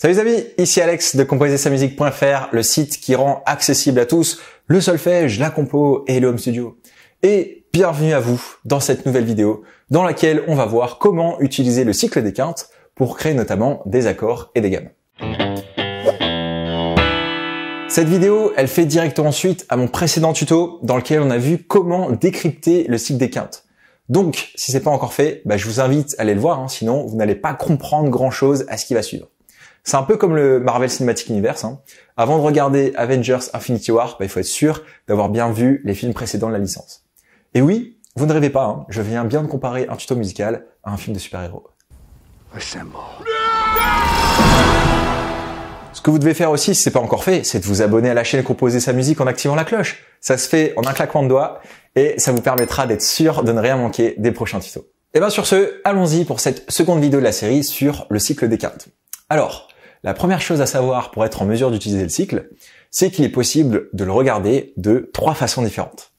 Salut les amis, ici Alex de Composer Musique.fr, le site qui rend accessible à tous le solfège, la compo et le home studio. Et bienvenue à vous dans cette nouvelle vidéo dans laquelle on va voir comment utiliser le cycle des quintes pour créer notamment des accords et des gammes. Cette vidéo, elle fait directement suite à mon précédent tuto dans lequel on a vu comment décrypter le cycle des quintes. Donc, si c'est pas encore fait, bah, je vous invite à aller le voir, hein, sinon vous n'allez pas comprendre grand chose à ce qui va suivre. C'est un peu comme le Marvel Cinematic Universe. Hein. Avant de regarder Avengers Infinity War, bah, il faut être sûr d'avoir bien vu les films précédents de la licence. Et oui, vous ne rêvez pas, hein. je viens bien de comparer un tuto musical à un film de super-héros. Ce que vous devez faire aussi, si n'est pas encore fait, c'est de vous abonner à la chaîne composer sa musique en activant la cloche. Ça se fait en un claquement de doigts et ça vous permettra d'être sûr de ne rien manquer des prochains tutos. Et eh bien sur ce, allons-y pour cette seconde vidéo de la série sur le cycle des cartes. Alors, la première chose à savoir pour être en mesure d'utiliser le cycle, c'est qu'il est possible de le regarder de trois façons différentes.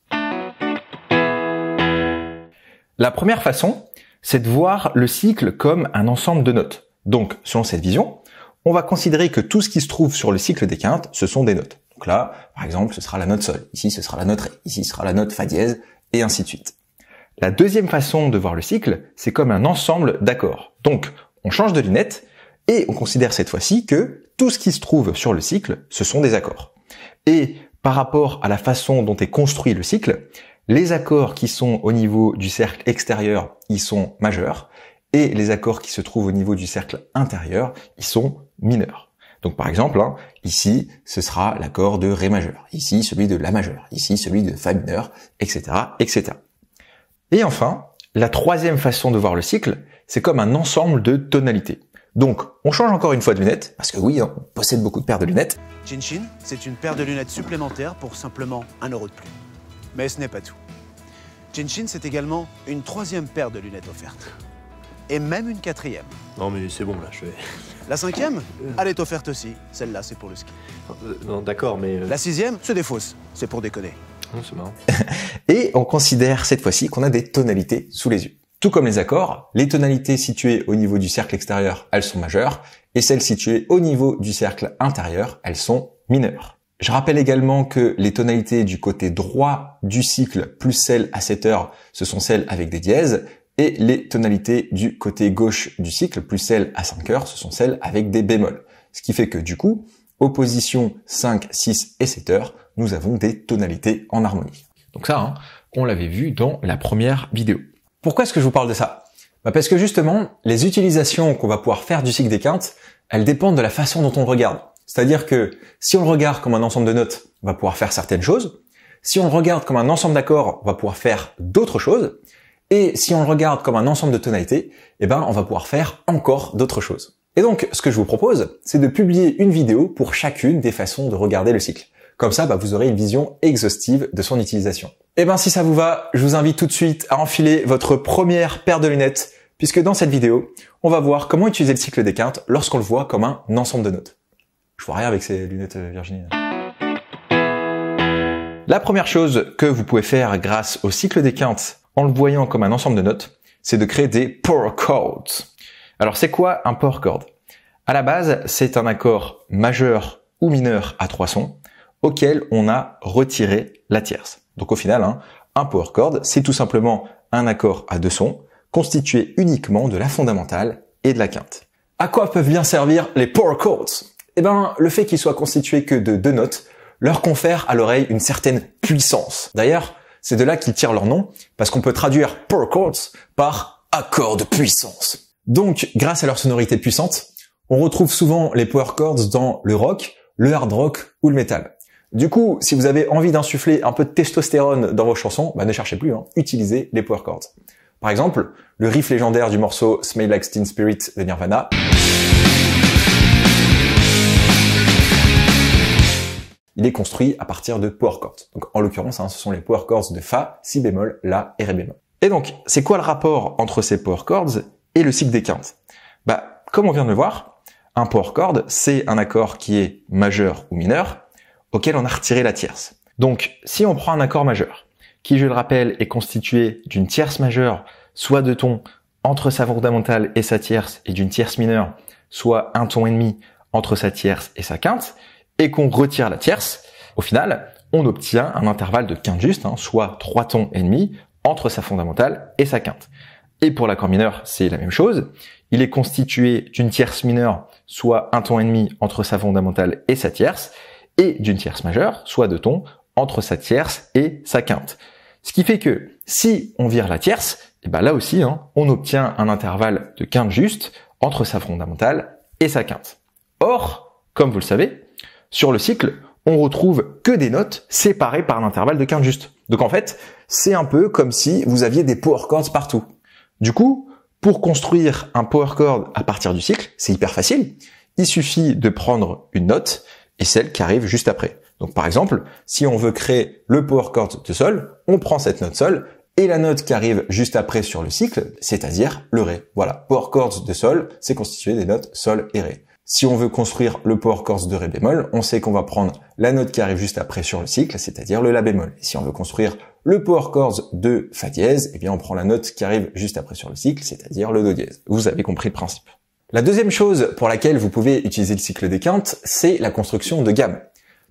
La première façon, c'est de voir le cycle comme un ensemble de notes. Donc, selon cette vision, on va considérer que tout ce qui se trouve sur le cycle des quintes, ce sont des notes. Donc là, par exemple, ce sera la note sol, ici ce sera la note ré, ici ce sera la note fa dièse, et ainsi de suite. La deuxième façon de voir le cycle, c'est comme un ensemble d'accords. Donc, on change de lunettes, et on considère cette fois-ci que tout ce qui se trouve sur le cycle, ce sont des accords. Et par rapport à la façon dont est construit le cycle, les accords qui sont au niveau du cercle extérieur, ils sont majeurs, et les accords qui se trouvent au niveau du cercle intérieur, ils sont mineurs. Donc par exemple, hein, ici, ce sera l'accord de Ré majeur, ici celui de La majeur, ici celui de Fa mineur, etc., etc. Et enfin, la troisième façon de voir le cycle, c'est comme un ensemble de tonalités. Donc, on change encore une fois de lunettes, parce que oui, on possède beaucoup de paires de lunettes. Chin Chin, c'est une paire de lunettes supplémentaires pour simplement un euro de plus. Mais ce n'est pas tout. Chin Chin, c'est également une troisième paire de lunettes offerte. Et même une quatrième. Non mais c'est bon là, je vais... La cinquième, elle est offerte aussi. Celle-là, c'est pour le ski. Euh, non, d'accord, mais... Euh, La sixième, c'est des fausses. C'est pour déconner. Non, oh, c'est marrant. Et on considère cette fois-ci qu'on a des tonalités sous les yeux. Tout comme les accords, les tonalités situées au niveau du cercle extérieur, elles sont majeures, et celles situées au niveau du cercle intérieur, elles sont mineures. Je rappelle également que les tonalités du côté droit du cycle plus celles à 7 heures, ce sont celles avec des dièses, et les tonalités du côté gauche du cycle plus celles à 5 heures, ce sont celles avec des bémols. Ce qui fait que du coup, aux positions 5, 6 et 7 heures, nous avons des tonalités en harmonie. Donc ça, hein, on l'avait vu dans la première vidéo. Pourquoi est-ce que je vous parle de ça bah Parce que justement, les utilisations qu'on va pouvoir faire du cycle des quintes, elles dépendent de la façon dont on le regarde. C'est-à-dire que si on le regarde comme un ensemble de notes, on va pouvoir faire certaines choses. Si on le regarde comme un ensemble d'accords, on va pouvoir faire d'autres choses. Et si on le regarde comme un ensemble de tonalités, eh ben, on va pouvoir faire encore d'autres choses. Et donc, ce que je vous propose, c'est de publier une vidéo pour chacune des façons de regarder le cycle. Comme ça, bah, vous aurez une vision exhaustive de son utilisation. Et eh bien si ça vous va, je vous invite tout de suite à enfiler votre première paire de lunettes, puisque dans cette vidéo, on va voir comment utiliser le cycle des quintes lorsqu'on le voit comme un ensemble de notes. Je vois rien avec ces lunettes, euh, Virginie. La première chose que vous pouvez faire grâce au cycle des quintes en le voyant comme un ensemble de notes, c'est de créer des power chords. Alors c'est quoi un power chord À la base, c'est un accord majeur ou mineur à trois sons auquel on a retiré la tierce. Donc au final, hein, un power chord, c'est tout simplement un accord à deux sons, constitué uniquement de la fondamentale et de la quinte. À quoi peuvent bien servir les power chords Eh bien, le fait qu'ils soient constitués que de deux notes leur confère à l'oreille une certaine puissance. D'ailleurs, c'est de là qu'ils tirent leur nom, parce qu'on peut traduire power chords par accord de puissance. Donc, grâce à leur sonorité puissante, on retrouve souvent les power chords dans le rock, le hard rock ou le metal. Du coup, si vous avez envie d'insuffler un peu de testostérone dans vos chansons, bah, ne cherchez plus, hein, utilisez les power chords. Par exemple, le riff légendaire du morceau Smell Like Teen Spirit de Nirvana. Il est construit à partir de power chords. Donc en l'occurrence, hein, ce sont les power chords de Fa, Si bémol, La et Ré bémol. Et donc, c'est quoi le rapport entre ces power chords et le cycle des quintes Bah, comme on vient de le voir, un power chord, c'est un accord qui est majeur ou mineur, auquel on a retiré la tierce. Donc, si on prend un accord majeur, qui, je le rappelle, est constitué d'une tierce majeure, soit de ton entre sa fondamentale et sa tierce, et d'une tierce mineure, soit un ton et demi entre sa tierce et sa quinte, et qu'on retire la tierce, au final, on obtient un intervalle de quinte juste, hein, soit trois tons et demi entre sa fondamentale et sa quinte. Et pour l'accord mineur, c'est la même chose. Il est constitué d'une tierce mineure, soit un ton et demi entre sa fondamentale et sa tierce, et d'une tierce majeure, soit de ton entre sa tierce et sa quinte. Ce qui fait que si on vire la tierce, et eh ben là aussi, hein, on obtient un intervalle de quinte juste entre sa fondamentale et sa quinte. Or, comme vous le savez, sur le cycle, on retrouve que des notes séparées par l'intervalle de quinte juste. Donc en fait, c'est un peu comme si vous aviez des power chords partout. Du coup, pour construire un power chord à partir du cycle, c'est hyper facile. Il suffit de prendre une note et celle qui arrive juste après. Donc par exemple, si on veut créer le power chord de sol, on prend cette note sol et la note qui arrive juste après sur le cycle, c'est-à-dire le ré. Voilà, power chords de sol, c'est constitué des notes sol et ré. Si on veut construire le power chords de ré bémol, on sait qu'on va prendre la note qui arrive juste après sur le cycle, c'est-à-dire le la bémol. si on veut construire le power chords de fa dièse, eh bien on prend la note qui arrive juste après sur le cycle, c'est-à-dire le do dièse. Vous avez compris le principe. La deuxième chose pour laquelle vous pouvez utiliser le cycle des quintes, c'est la construction de gammes.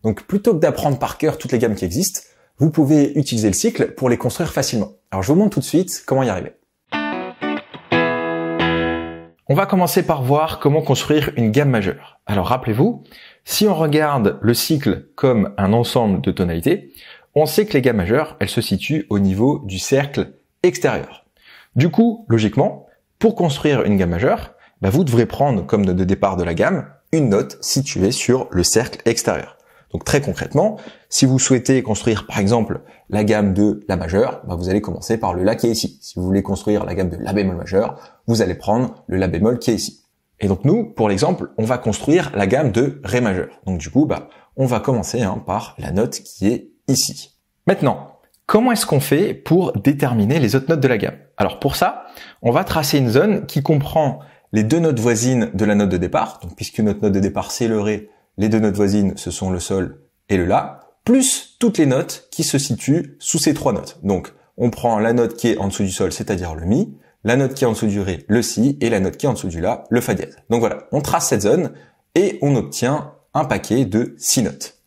Donc plutôt que d'apprendre par cœur toutes les gammes qui existent, vous pouvez utiliser le cycle pour les construire facilement. Alors je vous montre tout de suite comment y arriver. On va commencer par voir comment construire une gamme majeure. Alors rappelez-vous, si on regarde le cycle comme un ensemble de tonalités, on sait que les gammes majeures, elles se situent au niveau du cercle extérieur. Du coup, logiquement, pour construire une gamme majeure, bah vous devrez prendre comme note de départ de la gamme une note située sur le cercle extérieur. Donc très concrètement, si vous souhaitez construire par exemple la gamme de La majeure, bah, vous allez commencer par le La qui est ici. Si vous voulez construire la gamme de La bémol majeur, vous allez prendre le La bémol qui est ici. Et donc nous, pour l'exemple, on va construire la gamme de Ré majeur. Donc du coup, bah, on va commencer hein, par la note qui est ici. Maintenant, comment est-ce qu'on fait pour déterminer les autres notes de la gamme Alors pour ça, on va tracer une zone qui comprend les deux notes voisines de la note de départ, donc puisque notre note de départ c'est le Ré, les deux notes voisines ce sont le Sol et le La, plus toutes les notes qui se situent sous ces trois notes. Donc on prend la note qui est en dessous du Sol, c'est-à-dire le Mi, la note qui est en dessous du Ré, le Si, et la note qui est en dessous du La, le Fa dièse. Donc voilà, on trace cette zone et on obtient un paquet de six notes.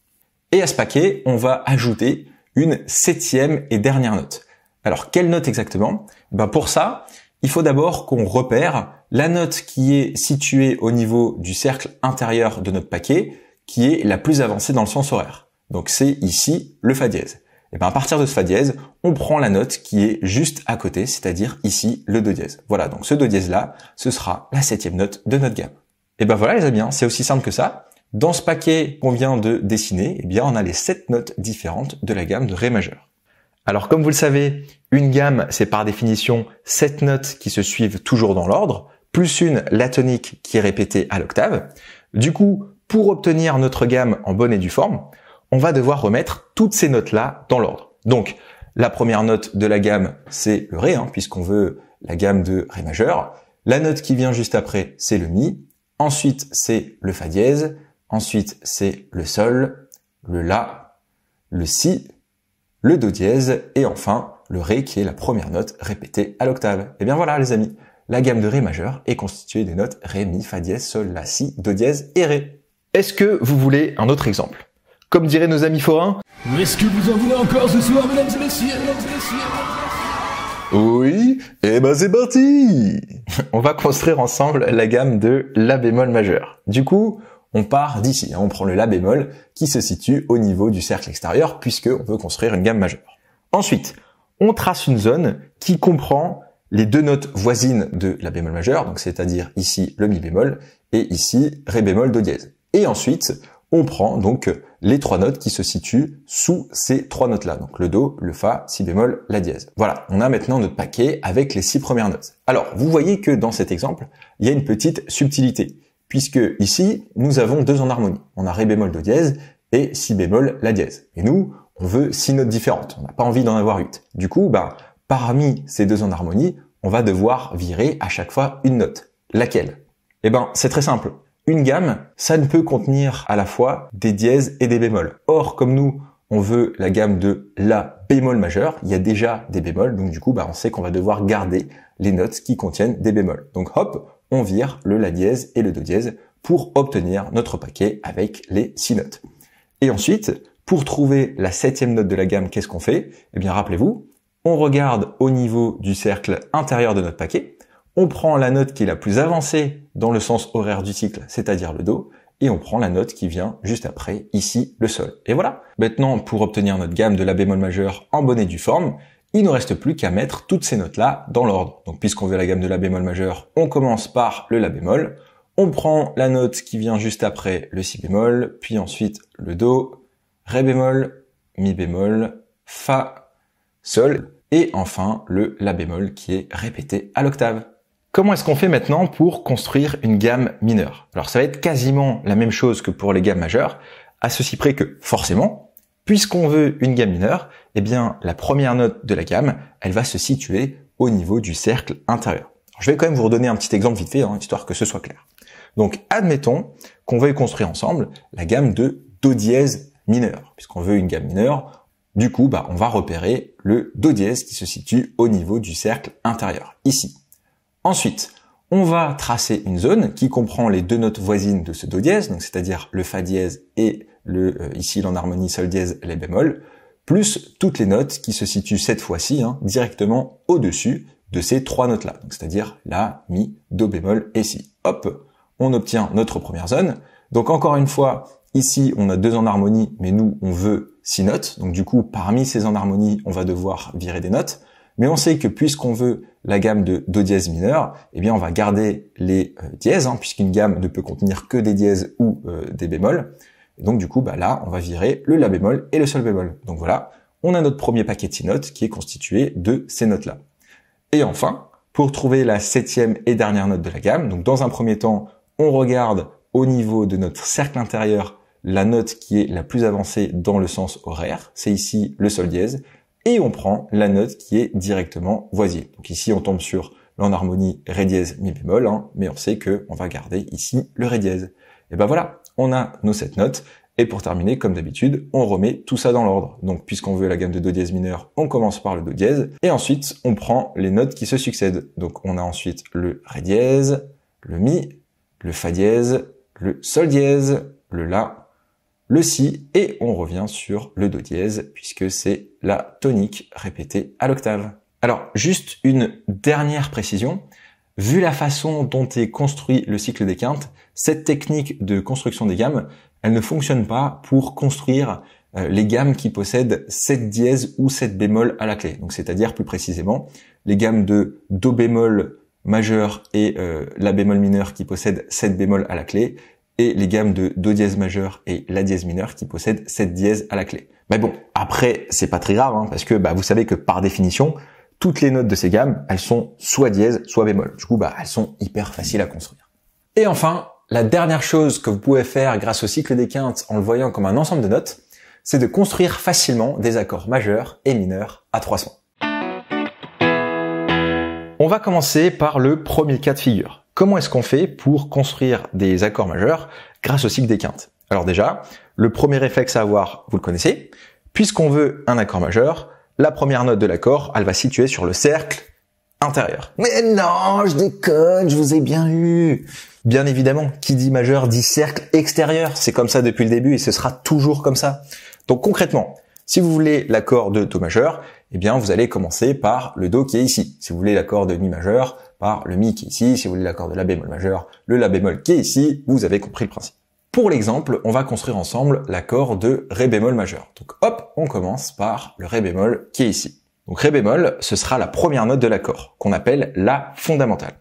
Et à ce paquet, on va ajouter une septième et dernière note. Alors quelle note exactement eh ben Pour ça, il faut d'abord qu'on repère la note qui est située au niveau du cercle intérieur de notre paquet, qui est la plus avancée dans le sens horaire. Donc c'est ici le Fa dièse. Et eh bien à partir de ce Fa dièse, on prend la note qui est juste à côté, c'est-à-dire ici le Do dièse. Voilà, donc ce Do dièse là, ce sera la septième note de notre gamme. Et eh ben voilà les amis, hein, c'est aussi simple que ça. Dans ce paquet qu'on vient de dessiner, eh bien on a les sept notes différentes de la gamme de Ré majeur. Alors comme vous le savez, une gamme, c'est par définition sept notes qui se suivent toujours dans l'ordre, plus une, la tonique, qui est répétée à l'octave. Du coup, pour obtenir notre gamme en bonne et due forme, on va devoir remettre toutes ces notes-là dans l'ordre. Donc, la première note de la gamme, c'est le Ré, hein, puisqu'on veut la gamme de Ré majeur. La note qui vient juste après, c'est le Mi. Ensuite, c'est le Fa dièse. Ensuite, c'est le Sol, le La, le Si, le Do dièse et enfin le Ré qui est la première note répétée à l'octave. Et eh bien voilà les amis, la gamme de Ré majeur est constituée des notes Ré, Mi, Fa dièse, Sol, La, Si, Do dièse et Ré. Est-ce que vous voulez un autre exemple Comme diraient nos amis forains Est-ce que vous en voulez encore ce soir, et Oui, et eh ben c'est parti On va construire ensemble la gamme de La bémol majeur. Du coup, on part d'ici, hein, on prend le la bémol qui se situe au niveau du cercle extérieur puisqu'on veut construire une gamme majeure. Ensuite, on trace une zone qui comprend les deux notes voisines de la bémol majeur, donc c'est-à-dire ici le mi bémol et ici ré bémol do dièse. Et ensuite, on prend donc les trois notes qui se situent sous ces trois notes-là. Donc le do, le fa, si bémol, la dièse. Voilà, on a maintenant notre paquet avec les six premières notes. Alors, vous voyez que dans cet exemple, il y a une petite subtilité puisque ici, nous avons deux en harmonie. On a Ré bémol, Do dièse et Si bémol, La dièse. Et nous, on veut six notes différentes. On n'a pas envie d'en avoir huit. Du coup, ben, parmi ces deux en harmonie, on va devoir virer à chaque fois une note. Laquelle Eh ben, c'est très simple. Une gamme, ça ne peut contenir à la fois des dièses et des bémols. Or, comme nous, on veut la gamme de La bémol majeur, il y a déjà des bémols, donc du coup, bah, on sait qu'on va devoir garder les notes qui contiennent des bémols. Donc hop, on vire le la dièse et le do dièse pour obtenir notre paquet avec les six notes. Et ensuite, pour trouver la septième note de la gamme, qu'est-ce qu'on fait Eh bien, rappelez-vous, on regarde au niveau du cercle intérieur de notre paquet, on prend la note qui est la plus avancée dans le sens horaire du cycle, c'est-à-dire le do, et on prend la note qui vient juste après, ici, le sol. Et voilà. Maintenant, pour obtenir notre gamme de la bémol majeur en bonne et due forme, il ne reste plus qu'à mettre toutes ces notes-là dans l'ordre. Donc puisqu'on veut la gamme de la bémol majeur, on commence par le la bémol, on prend la note qui vient juste après le si bémol, puis ensuite le do, ré bémol, mi bémol, fa, sol, et enfin le la bémol qui est répété à l'octave. Comment est-ce qu'on fait maintenant pour construire une gamme mineure Alors ça va être quasiment la même chose que pour les gammes majeures, à ceci près que forcément, Puisqu'on veut une gamme mineure, eh bien, la première note de la gamme, elle va se situer au niveau du cercle intérieur. je vais quand même vous redonner un petit exemple vite fait, hein, histoire que ce soit clair. Donc, admettons qu'on veuille construire ensemble la gamme de do dièse mineur. Puisqu'on veut une gamme mineure, du coup, bah, on va repérer le do dièse qui se situe au niveau du cercle intérieur, ici. Ensuite, on va tracer une zone qui comprend les deux notes voisines de ce do dièse, donc c'est-à-dire le fa dièse et le, euh, ici l'enharmonie, sol dièse, les bémol, plus toutes les notes qui se situent cette fois-ci hein, directement au-dessus de ces trois notes-là, c'est-à-dire la, mi, do bémol et si. Hop, on obtient notre première zone. Donc encore une fois, ici on a deux en mais nous on veut six notes. Donc du coup, parmi ces en on va devoir virer des notes. Mais on sait que puisqu'on veut la gamme de do dièse mineur, eh bien on va garder les euh, dièses, hein, puisqu'une gamme ne peut contenir que des dièses ou euh, des bémols donc du coup, bah là, on va virer le la bémol et le sol bémol. Donc voilà, on a notre premier paquet de notes qui est constitué de ces notes-là. Et enfin, pour trouver la septième et dernière note de la gamme, donc dans un premier temps, on regarde au niveau de notre cercle intérieur la note qui est la plus avancée dans le sens horaire, c'est ici le sol dièse, et on prend la note qui est directement voisine. Donc ici, on tombe sur l'enharmonie ré dièse mi bémol, hein, mais on sait que on va garder ici le ré dièse. Et ben voilà, on a nos sept notes. Et pour terminer, comme d'habitude, on remet tout ça dans l'ordre. Donc, puisqu'on veut la gamme de do dièse mineur, on commence par le do dièse. Et ensuite, on prend les notes qui se succèdent. Donc, on a ensuite le ré dièse, le mi, le fa dièse, le sol dièse, le la, le si, et on revient sur le do dièse, puisque c'est la tonique répétée à l'octave. Alors, juste une dernière précision vu la façon dont est construit le cycle des quintes, cette technique de construction des gammes, elle ne fonctionne pas pour construire euh, les gammes qui possèdent 7 dièse ou 7 bémol à la clé. Donc c'est-à-dire plus précisément les gammes de do bémol majeur et euh, la bémol mineur qui possèdent 7 bémol à la clé et les gammes de do dièse majeur et la dièse mineur qui possèdent 7 dièse à la clé. Mais bon, après c'est pas très grave hein, parce que bah, vous savez que par définition toutes les notes de ces gammes, elles sont soit dièse, soit bémol. Du coup, bah, elles sont hyper faciles à construire. Et enfin, la dernière chose que vous pouvez faire grâce au cycle des quintes en le voyant comme un ensemble de notes, c'est de construire facilement des accords majeurs et mineurs à trois sons. On va commencer par le premier cas de figure. Comment est-ce qu'on fait pour construire des accords majeurs grâce au cycle des quintes Alors déjà, le premier réflexe à avoir, vous le connaissez, puisqu'on veut un accord majeur, la première note de l'accord, elle va situer sur le cercle intérieur. Mais non, je déconne, je vous ai bien eu. Bien évidemment, qui dit majeur dit cercle extérieur. C'est comme ça depuis le début et ce sera toujours comme ça. Donc concrètement, si vous voulez l'accord de Do majeur, eh bien vous allez commencer par le Do qui est ici. Si vous voulez l'accord de Mi majeur, par le Mi qui est ici. Si vous voulez l'accord de La bémol majeur, le La bémol qui est ici. Vous avez compris le principe. Pour l'exemple, on va construire ensemble l'accord de Ré bémol majeur. Donc hop, on commence par le Ré bémol qui est ici. Donc Ré bémol, ce sera la première note de l'accord, qu'on appelle la fondamentale.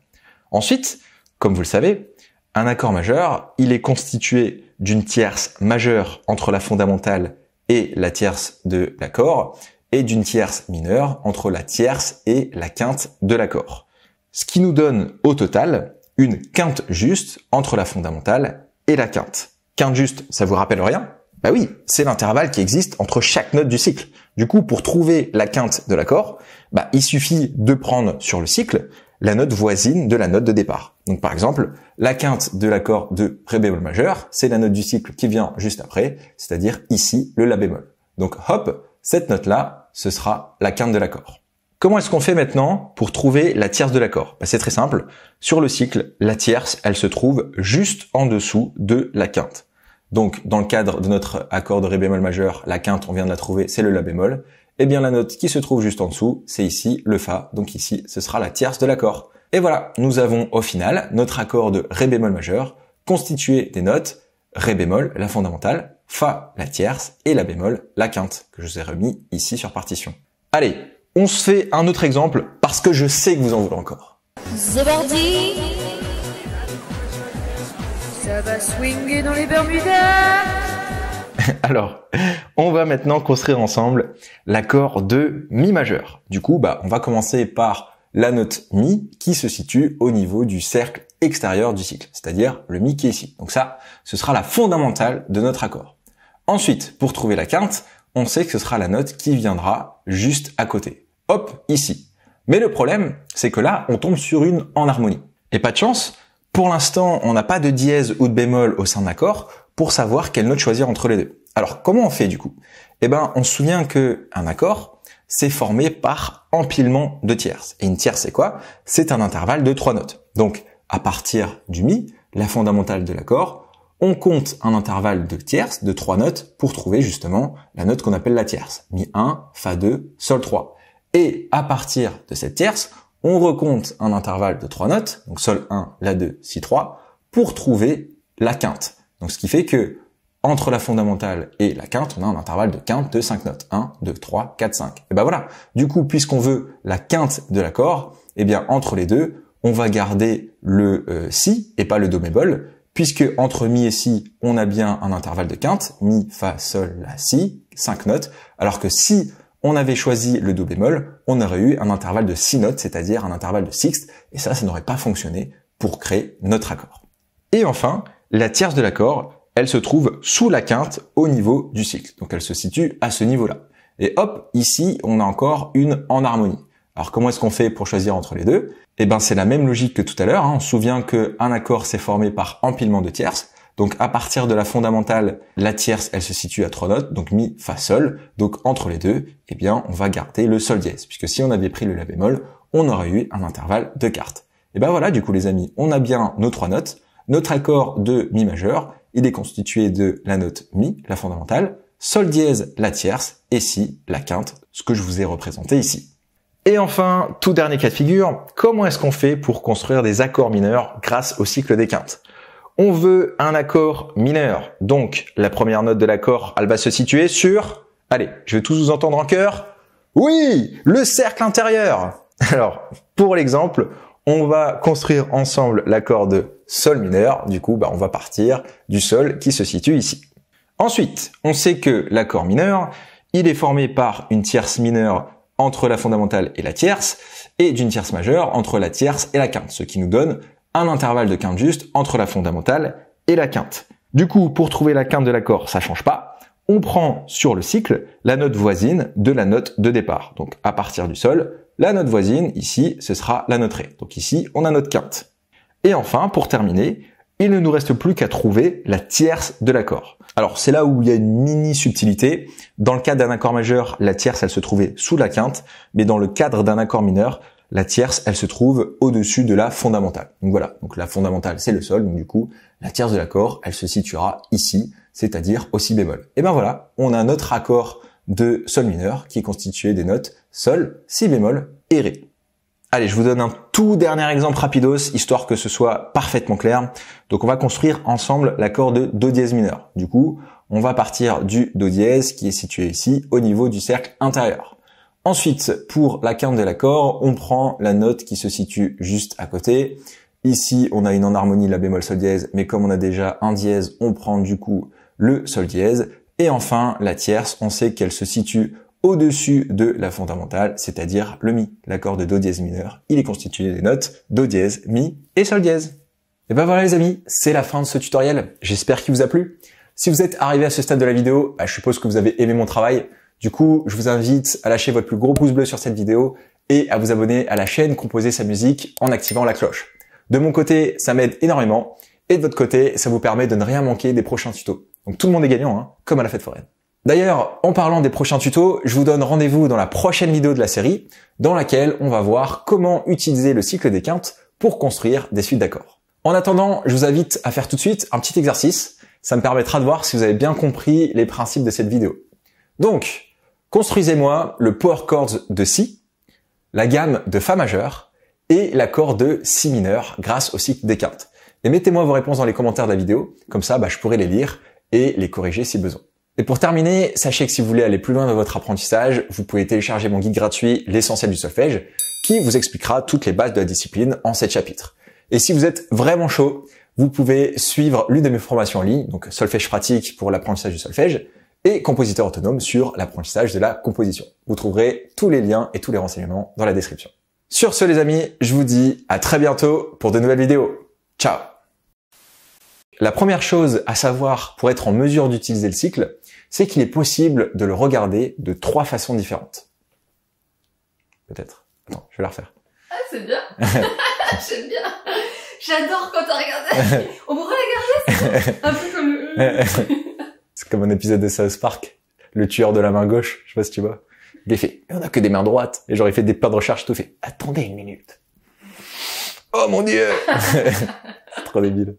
Ensuite, comme vous le savez, un accord majeur, il est constitué d'une tierce majeure entre la fondamentale et la tierce de l'accord, et d'une tierce mineure entre la tierce et la quinte de l'accord. Ce qui nous donne au total une quinte juste entre la fondamentale et la quinte. Quinte juste, ça vous rappelle rien Bah oui, c'est l'intervalle qui existe entre chaque note du cycle. Du coup, pour trouver la quinte de l'accord, bah, il suffit de prendre sur le cycle la note voisine de la note de départ. Donc par exemple, la quinte de l'accord de Ré bémol majeur, c'est la note du cycle qui vient juste après, c'est-à-dire ici le La bémol. Donc hop, cette note-là, ce sera la quinte de l'accord. Comment est-ce qu'on fait maintenant pour trouver la tierce de l'accord bah, C'est très simple. Sur le cycle, la tierce, elle se trouve juste en dessous de la quinte. Donc, dans le cadre de notre accord de ré bémol majeur, la quinte, on vient de la trouver, c'est le la bémol. Et eh bien, la note qui se trouve juste en dessous, c'est ici le fa. Donc ici, ce sera la tierce de l'accord. Et voilà, nous avons au final notre accord de ré bémol majeur constitué des notes ré bémol, la fondamentale, fa, la tierce et la bémol, la quinte, que je vous ai remis ici sur partition. Allez, on se fait un autre exemple parce que je sais que vous en voulez encore. alors, on va maintenant construire ensemble l'accord de mi majeur. Du coup, bah, on va commencer par la note mi qui se situe au niveau du cercle extérieur du cycle, c'est-à-dire le mi qui est ici. Donc ça, ce sera la fondamentale de notre accord. Ensuite, pour trouver la quinte, on sait que ce sera la note qui viendra juste à côté. Hop, ici. Mais le problème, c'est que là, on tombe sur une en harmonie. Et pas de chance, pour l'instant, on n'a pas de dièse ou de bémol au sein d'un accord pour savoir quelle note choisir entre les deux. Alors, comment on fait du coup Eh ben, on se souvient que un accord, c'est formé par empilement de tierces. Et une tierce, c'est quoi C'est un intervalle de trois notes. Donc, à partir du mi, la fondamentale de l'accord, on compte un intervalle de tierce de trois notes pour trouver justement la note qu'on appelle la tierce. Mi 1, Fa 2, Sol 3. Et à partir de cette tierce, on recompte un intervalle de trois notes, donc Sol 1, La 2, Si 3, pour trouver la quinte. Donc ce qui fait que entre la fondamentale et la quinte, on a un intervalle de quinte de 5 notes. 1, 2, 3, 4, 5. Et ben voilà. Du coup, puisqu'on veut la quinte de l'accord, eh bien entre les deux, on va garder le euh, si et pas le do bémol puisque entre mi et si, on a bien un intervalle de quinte, mi, fa, sol, la, si, 5 notes, alors que si on avait choisi le do bémol, on aurait eu un intervalle de six notes, c'est-à-dire un intervalle de sixte, et ça, ça n'aurait pas fonctionné pour créer notre accord. Et enfin, la tierce de l'accord, elle se trouve sous la quinte au niveau du cycle. Donc elle se situe à ce niveau-là. Et hop, ici, on a encore une en harmonie. Alors comment est-ce qu'on fait pour choisir entre les deux Eh ben c'est la même logique que tout à l'heure. Hein. On se souvient qu'un accord s'est formé par empilement de tierces. Donc à partir de la fondamentale, la tierce, elle se situe à trois notes, donc mi, fa, sol. Donc entre les deux, eh bien on va garder le sol dièse, puisque si on avait pris le la bémol, on aurait eu un intervalle de quarte. Et eh ben voilà, du coup les amis, on a bien nos trois notes. Notre accord de mi majeur, il est constitué de la note mi, la fondamentale, sol dièse, la tierce, et si, la quinte, ce que je vous ai représenté ici. Et enfin, tout dernier cas de figure, comment est-ce qu'on fait pour construire des accords mineurs grâce au cycle des quintes On veut un accord mineur. Donc, la première note de l'accord, elle va se situer sur, allez, je vais tous vous entendre en chœur. Oui, le cercle intérieur. Alors, pour l'exemple, on va construire ensemble l'accord de sol mineur. Du coup, bah, on va partir du sol qui se situe ici. Ensuite, on sait que l'accord mineur, il est formé par une tierce mineure entre la fondamentale et la tierce, et d'une tierce majeure entre la tierce et la quinte, ce qui nous donne un intervalle de quinte juste entre la fondamentale et la quinte. Du coup, pour trouver la quinte de l'accord, ça change pas. On prend sur le cycle la note voisine de la note de départ. Donc à partir du sol, la note voisine, ici, ce sera la note ré. Donc ici, on a notre quinte. Et enfin, pour terminer, il ne nous reste plus qu'à trouver la tierce de l'accord. Alors c'est là où il y a une mini subtilité. Dans le cas d'un accord majeur, la tierce, elle se trouvait sous la quinte, mais dans le cadre d'un accord mineur, la tierce, elle se trouve au-dessus de la fondamentale. Donc voilà, donc la fondamentale, c'est le sol, donc du coup, la tierce de l'accord, elle se situera ici, c'est-à-dire au si bémol. Et ben voilà, on a notre accord de sol mineur qui est constitué des notes sol, si bémol et ré. Allez, je vous donne un tout dernier exemple rapidos, histoire que ce soit parfaitement clair. Donc on va construire ensemble l'accord de Do dièse mineur. Du coup, on va partir du Do dièse qui est situé ici au niveau du cercle intérieur. Ensuite, pour la quinte de l'accord, on prend la note qui se situe juste à côté. Ici, on a une enharmonie La bémol Sol dièse, mais comme on a déjà un dièse, on prend du coup le Sol dièse. Et enfin, la tierce, on sait qu'elle se situe au-dessus de la fondamentale, c'est-à-dire le mi. L'accord de do dièse mineur, il est constitué des notes do dièse, mi et sol dièse. Et ben voilà les amis, c'est la fin de ce tutoriel. J'espère qu'il vous a plu. Si vous êtes arrivé à ce stade de la vidéo, bah, je suppose que vous avez aimé mon travail. Du coup, je vous invite à lâcher votre plus gros pouce bleu sur cette vidéo et à vous abonner à la chaîne Composer sa musique en activant la cloche. De mon côté, ça m'aide énormément et de votre côté, ça vous permet de ne rien manquer des prochains tutos. Donc tout le monde est gagnant, hein, comme à la fête foraine. D'ailleurs, en parlant des prochains tutos, je vous donne rendez-vous dans la prochaine vidéo de la série, dans laquelle on va voir comment utiliser le cycle des quintes pour construire des suites d'accords. En attendant, je vous invite à faire tout de suite un petit exercice. Ça me permettra de voir si vous avez bien compris les principes de cette vidéo. Donc, construisez-moi le power chord de Si, la gamme de Fa majeur et l'accord de Si mineur grâce au cycle des quintes. Et mettez-moi vos réponses dans les commentaires de la vidéo, comme ça bah, je pourrai les lire et les corriger si besoin. Et pour terminer, sachez que si vous voulez aller plus loin dans votre apprentissage, vous pouvez télécharger mon guide gratuit L'essentiel du solfège qui vous expliquera toutes les bases de la discipline en 7 chapitres. Et si vous êtes vraiment chaud, vous pouvez suivre l'une de mes formations en ligne, donc solfège pratique pour l'apprentissage du solfège et compositeur autonome sur l'apprentissage de la composition. Vous trouverez tous les liens et tous les renseignements dans la description. Sur ce les amis, je vous dis à très bientôt pour de nouvelles vidéos. Ciao La première chose à savoir pour être en mesure d'utiliser le cycle, c'est qu'il est possible de le regarder de trois façons différentes. Peut-être. Attends, je vais la refaire. Ah, c'est bien. J'aime bien. J'adore quand on regarde. on pourrait regarder un peu comme c'est comme un épisode de South Park, le tueur de la main gauche. Je sais pas si tu vois. Il fait, on a que des mains droites. Et j'aurais fait des pas de recharge tout fait. Attendez une minute. Oh mon dieu. trop débile.